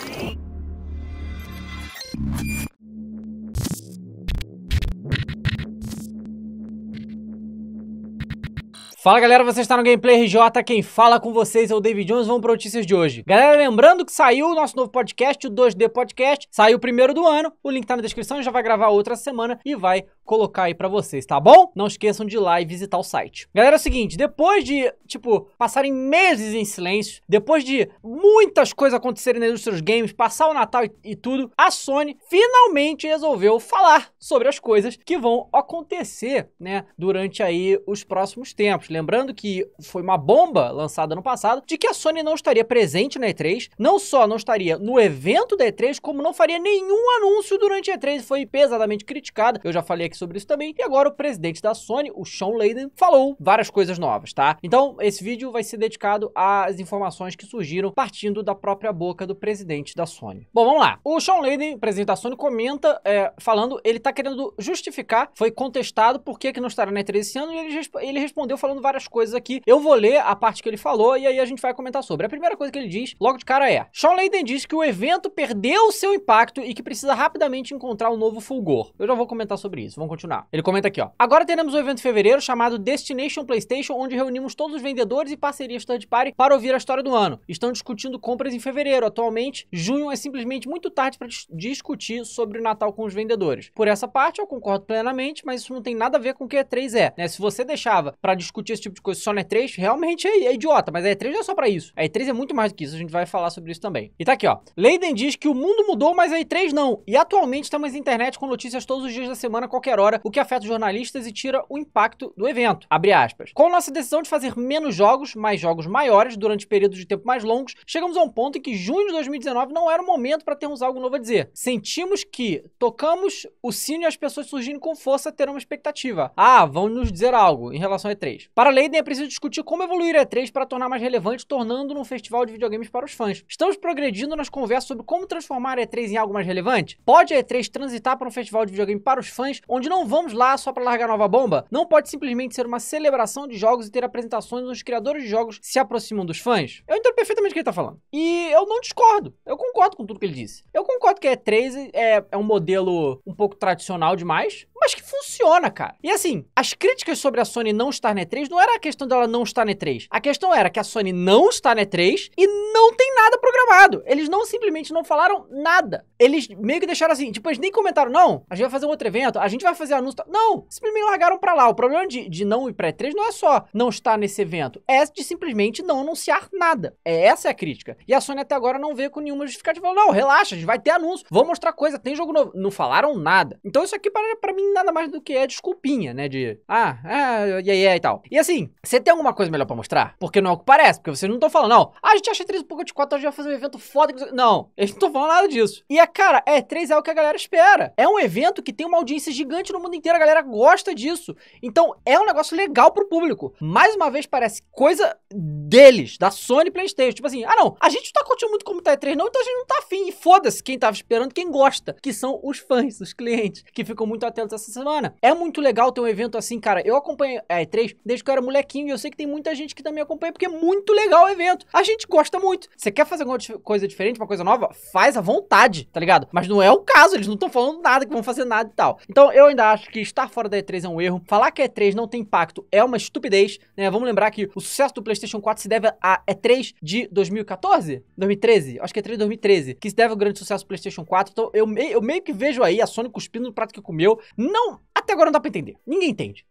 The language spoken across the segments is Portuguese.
Thanks. Fala galera, você está no Gameplay RJ, quem fala com vocês é o David Jones, vamos para notícias de hoje. Galera, lembrando que saiu o nosso novo podcast, o 2D Podcast, saiu o primeiro do ano, o link tá na descrição, já vai gravar outra semana e vai colocar aí para vocês, tá bom? Não esqueçam de ir lá e visitar o site. Galera, é o seguinte, depois de, tipo, passarem meses em silêncio, depois de muitas coisas acontecerem na indústria dos games, passar o Natal e, e tudo, a Sony finalmente resolveu falar sobre as coisas que vão acontecer, né, durante aí os próximos tempos. Lembrando que foi uma bomba lançada no passado de que a Sony não estaria presente na E3, não só não estaria no evento da E3, como não faria nenhum anúncio durante a E3. Foi pesadamente criticada, eu já falei aqui sobre isso também. E agora o presidente da Sony, o Sean Layden, falou várias coisas novas, tá? Então esse vídeo vai ser dedicado às informações que surgiram partindo da própria boca do presidente da Sony. Bom, vamos lá. O Sean Layden, presidente da Sony, comenta é, falando, ele tá querendo justificar, foi contestado por que, que não estará na E3 esse ano, e ele, ele respondeu falando falando várias coisas aqui. Eu vou ler a parte que ele falou e aí a gente vai comentar sobre. A primeira coisa que ele diz, logo de cara, é: Shawn Layden diz que o evento perdeu seu impacto e que precisa rapidamente encontrar um novo fulgor. Eu já vou comentar sobre isso, vamos continuar. Ele comenta aqui, ó. Agora teremos um evento em fevereiro chamado Destination PlayStation, onde reunimos todos os vendedores e parcerias third party para ouvir a história do ano. Estão discutindo compras em fevereiro. Atualmente, junho é simplesmente muito tarde para discutir sobre o Natal com os vendedores. Por essa parte, eu concordo plenamente, mas isso não tem nada a ver com o que a E3 é. Né? Se você deixava para discutir discutir esse tipo de coisa só na E3 realmente é, é idiota, mas a E3 não é só para isso. A E3 é muito mais do que isso, a gente vai falar sobre isso também. E tá aqui, ó. Leiden diz que o mundo mudou, mas a E3 não. E atualmente estamos na internet com notícias todos os dias da semana, a qualquer hora, o que afeta os jornalistas e tira o impacto do evento. Abre aspas. Com nossa decisão de fazer menos jogos, mais jogos maiores, durante períodos de tempo mais longos, chegamos a um ponto em que junho de 2019 não era o momento para termos algo novo a dizer. Sentimos que tocamos o sino e as pessoas surgindo com força terão uma expectativa. Ah, vão nos dizer algo em relação a E3. Para Leiden, é preciso discutir como evoluir a E3 para tornar mais relevante, tornando um festival de videogames para os fãs. Estamos progredindo nas conversas sobre como transformar a E3 em algo mais relevante? Pode a E3 transitar para um festival de videogame para os fãs, onde não vamos lá só para largar nova bomba? Não pode simplesmente ser uma celebração de jogos e ter apresentações onde os criadores de jogos se aproximam dos fãs? Eu entendo perfeitamente o que ele está falando. E eu não discordo. Eu concordo com tudo que ele disse. Eu concordo que a E3 é, é um modelo um pouco tradicional demais, acho que funciona, cara. E assim, as críticas sobre a Sony não estar na E3 não era a questão dela não estar na E3. A questão era que a Sony não está na E3 e não tem nada programado. Eles não simplesmente não falaram nada. Eles meio que deixaram assim, tipo, eles nem comentaram, não, a gente vai fazer um outro evento, a gente vai fazer anúncio. Não, simplesmente largaram pra lá. O problema de, de não ir pra E3 não é só não estar nesse evento, é de simplesmente não anunciar nada. É essa é a crítica. E a Sony até agora não veio com nenhuma justificativa. Não, relaxa, a gente vai ter anúncio, vou mostrar coisa, tem jogo novo. Não falaram nada. Então isso aqui para, para mim nada mais do que é desculpinha, né? De ah, ah, e aí e tal. E assim, você tem alguma coisa melhor pra mostrar? Porque não é o que parece, porque vocês não estão falando, não. Ah, a gente acha 3 pouco de 4 gente vai fazer um evento foda. Não, eles não estão falando nada disso. E é, cara, é 3 é o que a galera espera. É um evento que tem uma audiência gigante no mundo inteiro, a galera gosta disso. Então é um negócio legal pro público. Mais uma vez, parece coisa deles, da Sony PlayStation. Tipo assim, ah não, a gente não tá curtindo muito como tá E3 não, então a gente não tá afim. E foda-se quem tava esperando, quem gosta, que são os fãs, os clientes, que ficam muito atentos essa semana. É muito legal ter um evento assim, cara. Eu acompanho a é, E3 desde que eu era molequinho e eu sei que tem muita gente que também acompanha, porque é muito legal o evento. A gente gosta muito. Você quer fazer alguma coisa diferente, uma coisa nova? Faz à vontade, tá ligado? Mas não é o caso, eles não estão falando nada, que vão fazer nada e tal. Então eu ainda acho que estar fora da E3 é um erro. Falar que a E3 não tem impacto é uma estupidez, né? Vamos lembrar que o sucesso do PlayStation 4 se deve a E3 é de 2014? 2013? Acho que é 3 de 2013, que se deve ao grande sucesso do PlayStation 4. Então eu, mei, eu meio que vejo aí a Sony cuspindo no prato que comeu. Não, até agora não dá pra entender. Ninguém entende.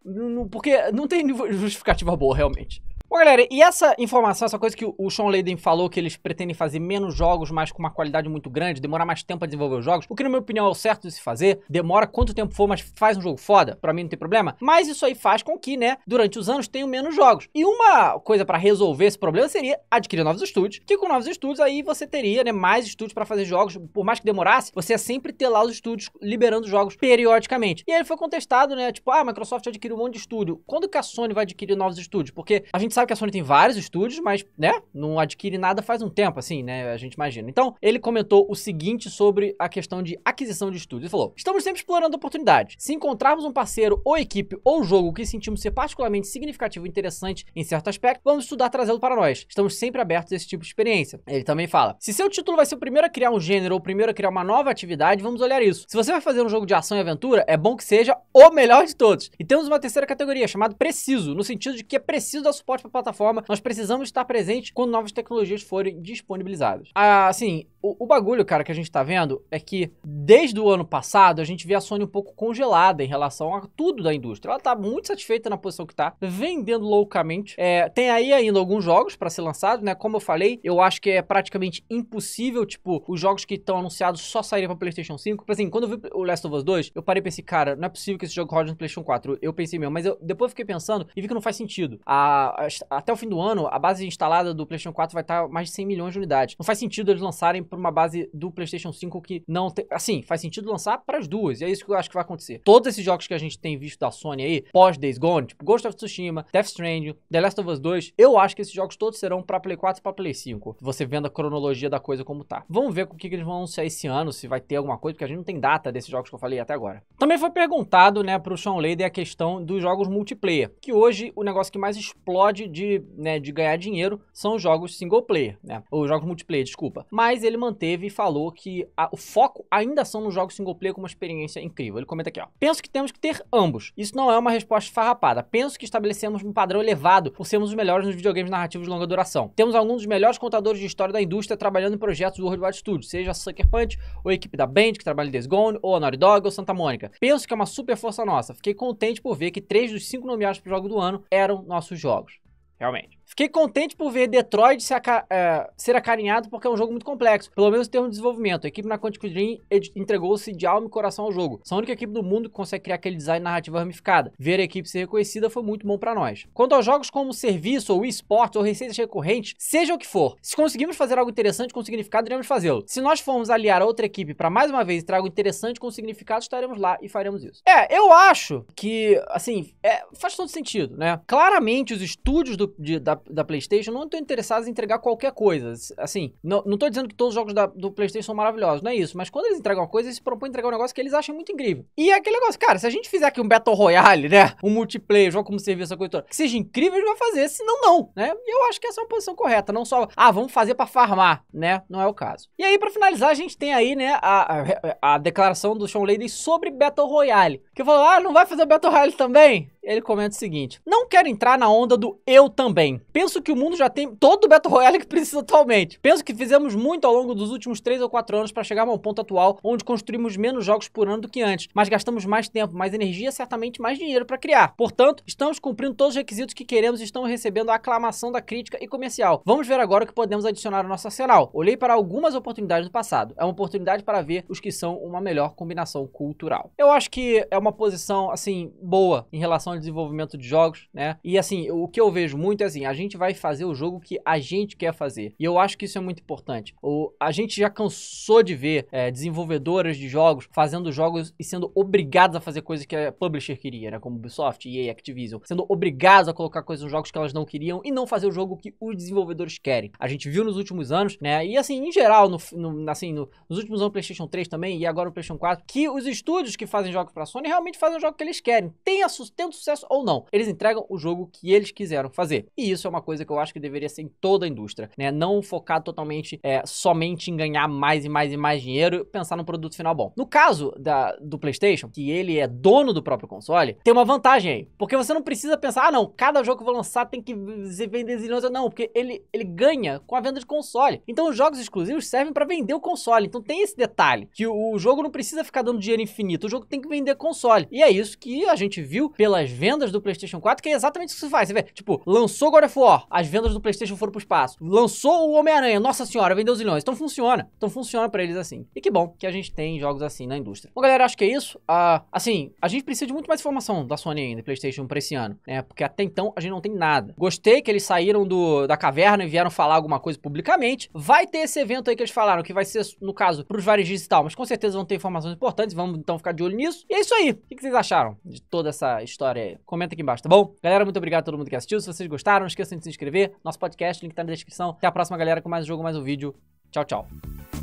Porque não tem justificativa boa, realmente. Bom, galera, e essa informação, essa coisa que o Sean Layden falou, que eles pretendem fazer menos jogos, mas com uma qualidade muito grande, demorar mais tempo a desenvolver os jogos, o que na minha opinião é o certo de se fazer, demora quanto tempo for, mas faz um jogo foda, pra mim não tem problema, mas isso aí faz com que, né, durante os anos tenham menos jogos. E uma coisa para resolver esse problema seria adquirir novos estúdios, que com novos estúdios aí você teria, né, mais estúdios para fazer jogos, por mais que demorasse, você ia sempre ter lá os estúdios liberando jogos periodicamente. E aí ele foi contestado, né, tipo, ah, a Microsoft adquiriu um monte de estúdio, quando que a Sony vai adquirir novos estúdios? Porque a gente sabe sabe que a Sony tem vários estúdios, mas, né, não adquire nada faz um tempo, assim, né, a gente imagina. Então, ele comentou o seguinte sobre a questão de aquisição de estúdios. Ele falou, estamos sempre explorando oportunidades. Se encontrarmos um parceiro ou equipe ou jogo que sentimos ser particularmente significativo e interessante em certo aspecto, vamos estudar trazê-lo para nós. Estamos sempre abertos a esse tipo de experiência. Ele também fala, se seu título vai ser o primeiro a criar um gênero ou o primeiro a criar uma nova atividade, vamos olhar isso. Se você vai fazer um jogo de ação e aventura, é bom que seja o melhor de todos. E temos uma terceira categoria, chamada preciso, no sentido de que é preciso dar suporte para plataforma, nós precisamos estar presentes quando novas tecnologias forem disponibilizadas. Ah, assim, o, o bagulho, cara, que a gente tá vendo é que desde o ano passado a gente vê a Sony um pouco congelada em relação a tudo da indústria. Ela tá muito satisfeita na posição que tá, vendendo loucamente. É, tem aí ainda alguns jogos para ser lançados, né? Como eu falei, eu acho que é praticamente impossível, tipo, os jogos que estão anunciados só saírem pra PlayStation 5. por tipo assim, quando eu vi o Last of Us 2, eu parei e pensei, cara, não é possível que esse jogo rode no PlayStation 4. Eu pensei mesmo, mas eu depois fiquei pensando e vi que não faz sentido. A, as até o fim do ano, a base instalada do PlayStation 4 vai estar mais de 100 milhões de unidades. Não faz sentido eles lançarem para uma base do PlayStation 5 que não tem. Assim, faz sentido lançar para as duas, e é isso que eu acho que vai acontecer. Todos esses jogos que a gente tem visto da Sony aí, pós Days Gone, tipo Ghost of Tsushima, Death Stranding, The Last of Us 2, eu acho que esses jogos todos serão para Play 4 e para Play 5. Você vendo a cronologia da coisa como tá. Vamos ver o que, que eles vão anunciar esse ano, se vai ter alguma coisa, porque a gente não tem data desses jogos que eu falei até agora. Também foi perguntado, né, o Sean Layden a questão dos jogos multiplayer, que hoje o negócio que mais explode de, né, de ganhar dinheiro são os jogos single player, né? Ou jogos multiplayer, desculpa. Mas ele manteve e falou que a, o foco ainda são nos jogos single player com uma experiência incrível. Ele comenta aqui, ó. Penso que temos que ter ambos. Isso não é uma resposta farrapada. Penso que estabelecemos um padrão elevado por sermos os melhores nos videogames narrativos de longa duração. Temos alguns dos melhores contadores de história da indústria trabalhando em projetos do Worldwide Studios, seja a Sucker Punch, ou a equipe da Band, que trabalha em Days Gone, ou a Naughty Dog, ou Santa Mônica. Penso que é uma super força nossa. Fiquei contente por ver que três dos cinco nomeados para o jogo do ano eram nossos jogos realmente. Fiquei contente por ver Detroit ser, aca eh, ser, acarinhado porque é um jogo muito complexo, pelo menos em termos de desenvolvimento. A equipe na Quantic Dream entregou-se de alma e coração ao jogo. São a única equipe do mundo que consegue criar aquele design narrativa ramificada. Ver a equipe ser reconhecida foi muito bom para nós. Quanto aos jogos como serviço ou esportes ou receitas recorrentes, seja o que for, se conseguimos fazer algo interessante com significado, iremos fazê-lo. Se nós formos aliar a outra equipe para mais uma vez trago interessante com significado, estaremos lá e faremos isso. É, eu acho que, assim, é, faz todo sentido, né? Claramente os estúdios do, de, da da PlayStation não estão interessados em entregar qualquer coisa. Assim, não, estou dizendo que todos os jogos da, do PlayStation são maravilhosos, não é isso. Mas quando eles entregam uma coisa, eles se propõem a entregar um negócio que eles acham muito incrível. E é aquele negócio, cara, se a gente fizer aqui um Battle Royale, né? Um multiplayer, jogo como serviço, essa coisa toda, que seja incrível, a gente vai fazer, senão não, né? E eu acho que essa é uma posição correta. Não só, ah, vamos fazer para farmar, né? Não é o caso. E aí, para finalizar, a gente tem aí, né, a, a, a declaração do Sean Lady sobre Battle Royale. Que falou, ah, não vai fazer Battle Royale também? Ele comenta o seguinte: não quero entrar na onda do eu também. Penso que o mundo já tem todo o Battle Royale que precisa atualmente. Penso que fizemos muito ao longo dos últimos 3 ou 4 anos para chegar a um ponto atual onde construímos menos jogos por ano do que antes, mas gastamos mais tempo, mais energia, certamente mais dinheiro para criar. Portanto, estamos cumprindo todos os requisitos que queremos e estamos recebendo a aclamação da crítica e comercial. Vamos ver agora o que podemos adicionar ao nosso arsenal. Olhei para algumas oportunidades do passado. É uma oportunidade para ver os que são uma melhor combinação cultural. Eu acho que é uma posição assim boa em relação ao desenvolvimento de jogos, né? E assim, o que eu vejo muito é assim, a gente vai fazer o jogo que a gente quer fazer. E eu acho que isso é muito importante. O, a gente já cansou de ver é, desenvolvedoras de jogos fazendo jogos e sendo obrigadas a fazer coisas que a publisher queria, né? Como Ubisoft, EA, Activision. Sendo obrigadas a colocar coisas nos jogos que elas não queriam e não fazer o jogo que os desenvolvedores querem. A gente viu nos últimos anos, né? E assim, em geral, no, no assim, no, nos últimos anos PlayStation 3 também e agora o PlayStation 4, que os estúdios que fazem jogos pra Sony realmente fazem o jogo que eles querem. Tenha, sustento sucesso ou não. Eles entregam o jogo que eles quiseram fazer. E isso é é uma coisa que eu acho que deveria ser em toda a indústria, né? Não focar totalmente é, somente em ganhar mais e mais e mais dinheiro, pensar no produto final bom. No caso da, do PlayStation, que ele é dono do próprio console, tem uma vantagem aí, porque você não precisa pensar, ah, não, cada jogo que eu vou lançar tem que vender zilhões, não, porque ele, ele ganha com a venda de console. Então os jogos exclusivos servem para vender o console. Então tem esse detalhe que o, o jogo não precisa ficar dando dinheiro infinito, o jogo tem que vender console. E é isso que a gente viu pelas vendas do PlayStation 4, que é exatamente isso que se faz. Você vê, tipo, lançou agora of War, tipo, as vendas do PlayStation foram pro espaço. Lançou o Homem-Aranha, nossa senhora, vendeu zilhões. Então funciona. Então funciona para eles assim. E que bom que a gente tem jogos assim na indústria. Bom, galera, acho que é isso. Uh, assim, a gente precisa de muito mais informação da Sony ainda, PlayStation, pra esse ano, né? Porque até então a gente não tem nada. Gostei que eles saíram do, da caverna e vieram falar alguma coisa publicamente. Vai ter esse evento aí que eles falaram, que vai ser, no caso, pros vários e tal, mas com certeza vão ter informações importantes, vamos então ficar de olho nisso. E é isso aí. O que vocês acharam de toda essa história aí? Comenta aqui embaixo, tá bom? Galera, muito obrigado a todo mundo que assistiu. Se vocês gostaram, não esqueça esqueçam de se inscrever. Nosso podcast, link tá na descrição. Até a próxima, galera, com mais um jogo, mais um vídeo. Tchau, tchau.